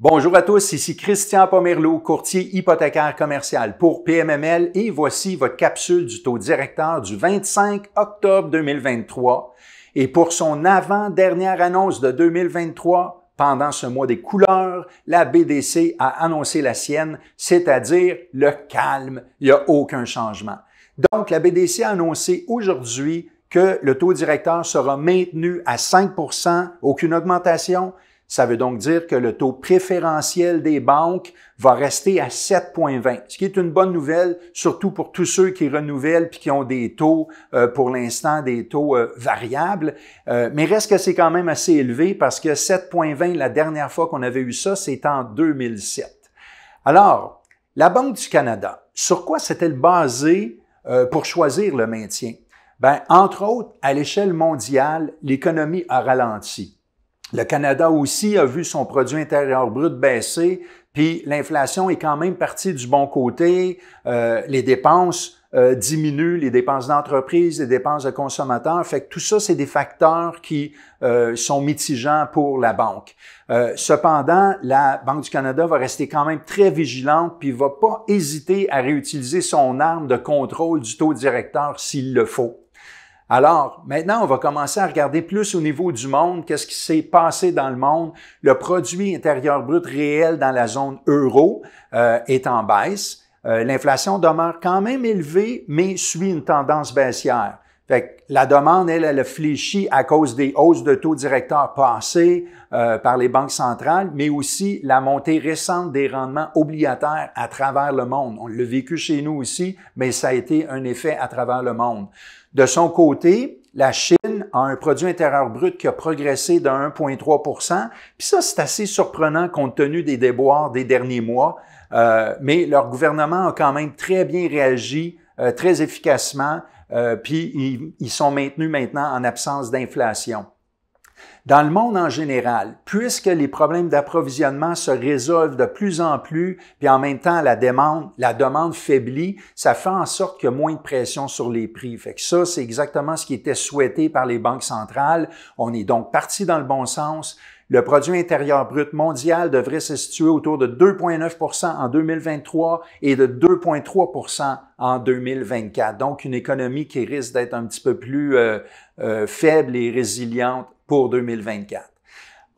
Bonjour à tous, ici Christian Pomerleau, courtier hypothécaire commercial pour PMML et voici votre capsule du taux directeur du 25 octobre 2023. Et pour son avant-dernière annonce de 2023, pendant ce mois des couleurs, la BDC a annoncé la sienne, c'est-à-dire le calme, il n'y a aucun changement. Donc la BDC a annoncé aujourd'hui que le taux directeur sera maintenu à 5 aucune augmentation, ça veut donc dire que le taux préférentiel des banques va rester à 7,20, ce qui est une bonne nouvelle, surtout pour tous ceux qui renouvellent puis qui ont des taux, euh, pour l'instant, des taux euh, variables. Euh, mais reste que c'est quand même assez élevé parce que 7,20, la dernière fois qu'on avait eu ça, c'est en 2007. Alors, la Banque du Canada, sur quoi s'est-elle basée pour choisir le maintien? Ben, entre autres, à l'échelle mondiale, l'économie a ralenti. Le Canada aussi a vu son produit intérieur brut baisser, puis l'inflation est quand même partie du bon côté. Euh, les dépenses euh, diminuent, les dépenses d'entreprise, les dépenses de consommateurs. Fait que tout ça, c'est des facteurs qui euh, sont mitigants pour la banque. cependant, la Banque du Canada va rester quand même très vigilante, puis va pas hésiter à réutiliser son arme de contrôle du taux directeur s'il le faut. Alors, maintenant, on va commencer à regarder plus au niveau du monde, qu'est-ce qui s'est passé dans le monde. Le produit intérieur brut réel dans la zone euro euh, est en baisse. Euh, l'inflation demeure quand même élevée, mais suit une tendance baissière. Fait la demande, elle, elle fléchit à cause des hausses de taux directeurs passées euh, par les banques centrales, mais aussi la montée récente des rendements obligataires à travers le monde. On l'a vécu chez nous aussi, mais ça a été un effet à travers le monde. De son côté, la Chine a un produit intérieur brut qui a progressé de 1,3 Puis ça, c'est assez surprenant compte tenu des déboires des derniers mois, euh, mais leur gouvernement a quand même très bien réagi, euh, très efficacement euh, puis ils, sont maintenus maintenant en absence d'inflation. Dans le monde en général, puisque les problèmes d'approvisionnement se résolvent de plus en plus, puis en même temps la demande, la demande faiblit, ça fait en sorte qu'il y a moins de pression sur les prix. Fait ça, c'est exactement ce qui était souhaité par les banques centrales. On est donc parti dans le bon sens. Le produit intérieur brut mondial devrait se situer autour de 2,9 en 2023 et de 2,3 en 2024. Donc, une économie qui risque d'être un petit peu plus euh, euh, faible et résiliente pour 2024.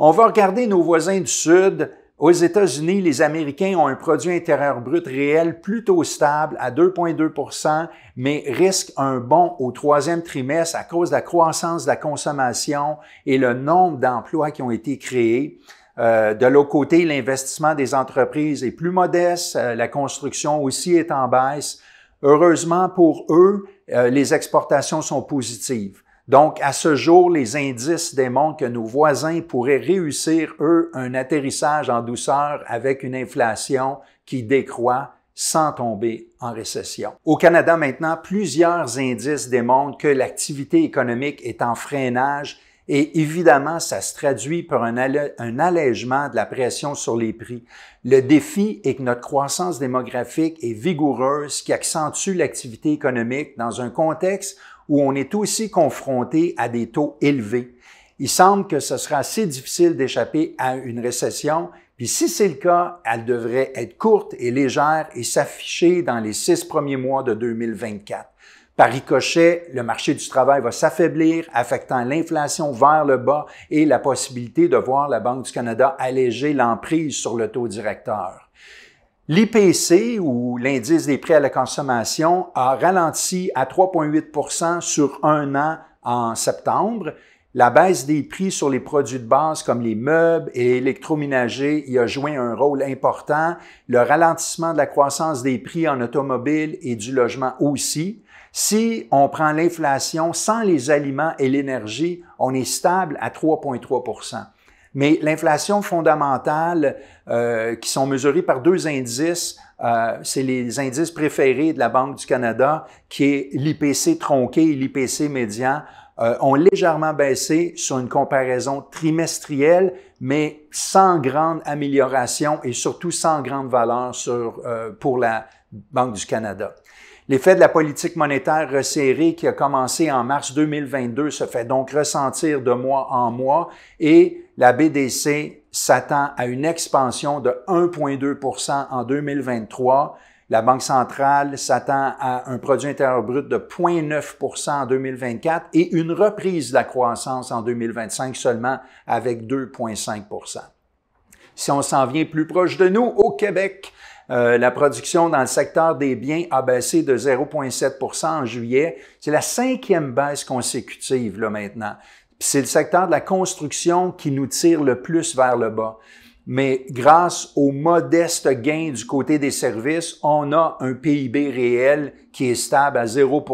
On va regarder nos voisins du Sud. Aux États-Unis, les Américains ont un produit intérieur brut réel plutôt stable à 2,2 mais risquent un bond au troisième trimestre à cause de la croissance de la consommation et le nombre d'emplois qui ont été créés. Euh, de l'autre côté, l'investissement des entreprises est plus modeste, euh, la construction aussi est en baisse. Heureusement pour eux, euh, les exportations sont positives. Donc, à ce jour, les indices démontrent que nos voisins pourraient réussir, eux, un atterrissage en douceur avec une inflation qui décroît sans tomber en récession. Au Canada maintenant, plusieurs indices démontrent que l'activité économique est en freinage et évidemment, ça se traduit par un, allègement de la pression sur les prix. Le défi est que notre croissance démographique est vigoureuse, qui accentue l'activité économique dans un contexte où on est aussi confronté à des taux élevés. Il semble que ce sera assez difficile d'échapper à une récession, puis si c'est le cas, elle devrait être courte et légère et s'afficher dans les six premiers mois de 2024. Par ricochet, le marché du travail va s'affaiblir, affectant l'inflation vers le bas et la possibilité de voir la Banque du Canada alléger l'emprise sur le taux directeur. L'IPC, ou l'indice des prix à la consommation, a ralenti à 3,8 sur un an en septembre. La baisse des prix sur les produits de base comme les meubles et électroménagers y a joué un rôle important. Le ralentissement de la croissance des prix en automobile et du logement aussi. Si on prend l'inflation sans les aliments et l'énergie, on est stable à 3,3 mais l'inflation fondamentale, euh, qui sont mesurées par deux indices, euh, c'est les indices préférés de la Banque du Canada, qui est l'IPC tronqué et l'IPC médian, euh, ont légèrement baissé sur une comparaison trimestrielle, mais sans grande amélioration et surtout sans grande valeur sur, euh, pour la Banque du Canada. L'effet de la politique monétaire resserrée qui a commencé en mars 2022 se fait donc ressentir de mois en mois et la BDC s'attend à une expansion de 1,2 en 2023. La Banque centrale s'attend à un produit intérieur brut de 0,9 en 2024 et une reprise de la croissance en 2025 seulement avec 2,5 Si on s'en vient plus proche de nous, au Québec, euh, la production dans le secteur des biens a baissé de 0,7 en juillet. C'est la cinquième baisse consécutive là, maintenant. C'est le secteur de la construction qui nous tire le plus vers le bas. Mais grâce aux modestes gains du côté des services, on a un PIB réel qui est stable à 0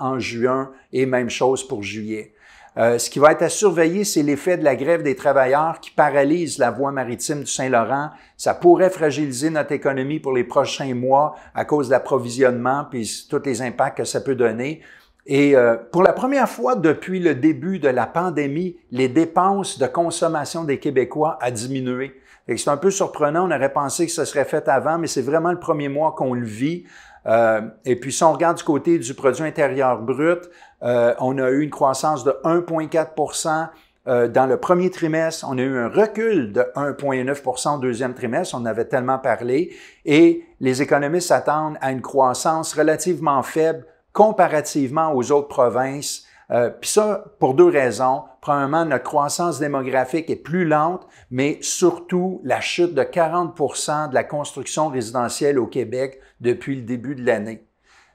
en juin et même chose pour juillet. Euh, ce qui va être à surveiller, c'est l'effet de la grève des travailleurs qui paralyse la voie maritime du Saint-Laurent. Ça pourrait fragiliser notre économie pour les prochains mois à cause de l'approvisionnement puis tous les impacts que ça peut donner. Et euh, pour la première fois depuis le début de la pandémie, les dépenses de consommation des Québécois a diminué. C'est un peu surprenant, on aurait pensé que ça serait fait avant, mais c'est vraiment le premier mois qu'on le vit. Euh, et puis, si on regarde du côté du produit intérieur brut, euh, on a eu une croissance de 1,4 euh, dans le premier trimestre, on a eu un recul de 1,9 au deuxième trimestre, on avait tellement parlé, et les économistes s'attendent à une croissance relativement faible comparativement aux autres provinces euh, puis ça, pour deux raisons. Premièrement, notre croissance démographique est plus lente, mais surtout la chute de 40 de la construction résidentielle au Québec depuis le début de l'année.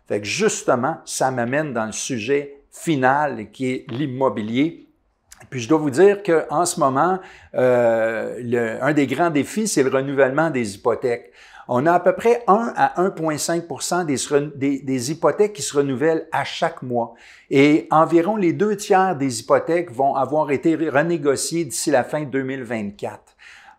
Fait que justement, ça m'amène dans le sujet final qui est l'immobilier. Puis je dois vous dire qu'en ce moment, euh, un des grands défis, c'est le renouvellement des hypothèques on a à peu près 1 à 1,5 des, hypothèques qui se renouvellent à chaque mois. Et environ les deux tiers des hypothèques vont avoir été renégociées d'ici la fin 2024.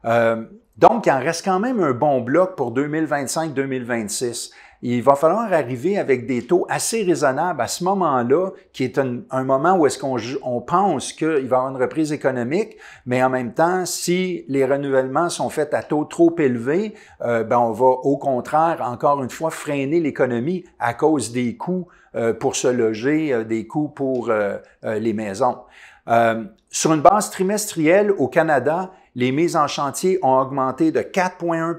Euh, donc, il en reste quand même un bon bloc pour 2025-2026 il va falloir arriver avec des taux assez raisonnables à ce moment-là, qui est un, moment où est-ce qu'on on pense qu'il va y avoir une reprise économique, mais en même temps, si les renouvellements sont faits à taux trop élevés, euh, ben on va au contraire, encore une fois, freiner l'économie à cause des coûts euh, pour se loger, euh, des coûts pour les maisons. sur une base trimestrielle au Canada, les mises en chantier ont augmenté de 4,1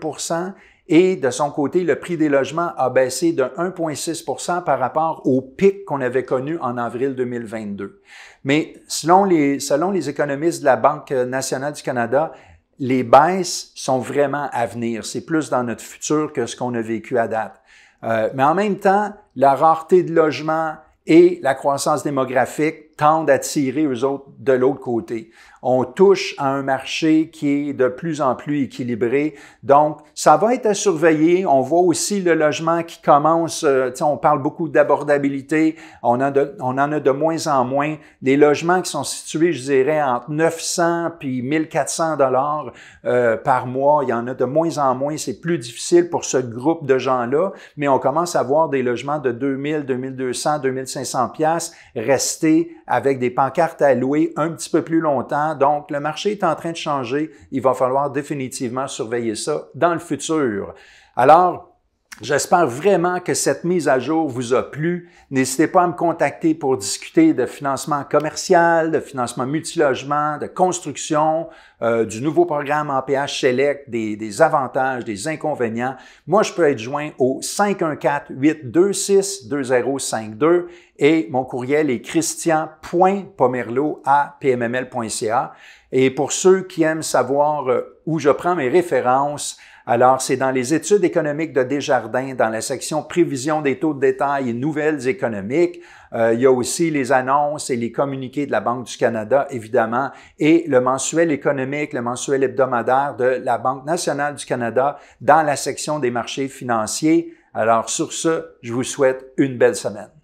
et de son côté, le prix des logements a baissé de 1,6 par rapport au pic qu'on avait connu en avril 2022. Mais selon les, selon les économistes de la Banque nationale du Canada, les baisses sont vraiment à venir. C'est plus dans notre futur que ce qu'on a vécu à date. Euh, mais en même temps, la rareté de logements et la croissance démographique tendent à tirer eux autres de l'autre côté. On touche à un marché qui est de plus en plus équilibré. Donc, ça va être à surveiller. On voit aussi le logement qui commence, euh, on parle beaucoup d'abordabilité, on, on en a de moins en moins. Des logements qui sont situés, je dirais, entre 900 puis 1400 dollars euh, par mois, il y en a de moins en moins. C'est plus difficile pour ce groupe de gens-là, mais on commence à voir des logements de 2000, 2200, 2500 pièces rester avec des pancartes à louer un petit peu plus longtemps. Donc, le marché est en train de changer. Il va falloir définitivement surveiller ça dans le futur. Alors, J'espère vraiment que cette mise à jour vous a plu. N'hésitez pas à me contacter pour discuter de financement commercial, de financement multilogement, de construction, euh, du nouveau programme en PH Select, des, des, avantages, des inconvénients. Moi, je peux être joint au 514-826-2052 et mon courriel est christian.pomerlo à pmml.ca. Et pour ceux qui aiment savoir euh, où je prends mes références, alors, c'est dans les études économiques de Desjardins, dans la section prévision des taux de détail et nouvelles économiques. Euh, il y a aussi les annonces et les communiqués de la Banque du Canada, évidemment, et le mensuel économique, le mensuel hebdomadaire de la Banque nationale du Canada dans la section des marchés financiers. Alors, sur ce, je vous souhaite une belle semaine.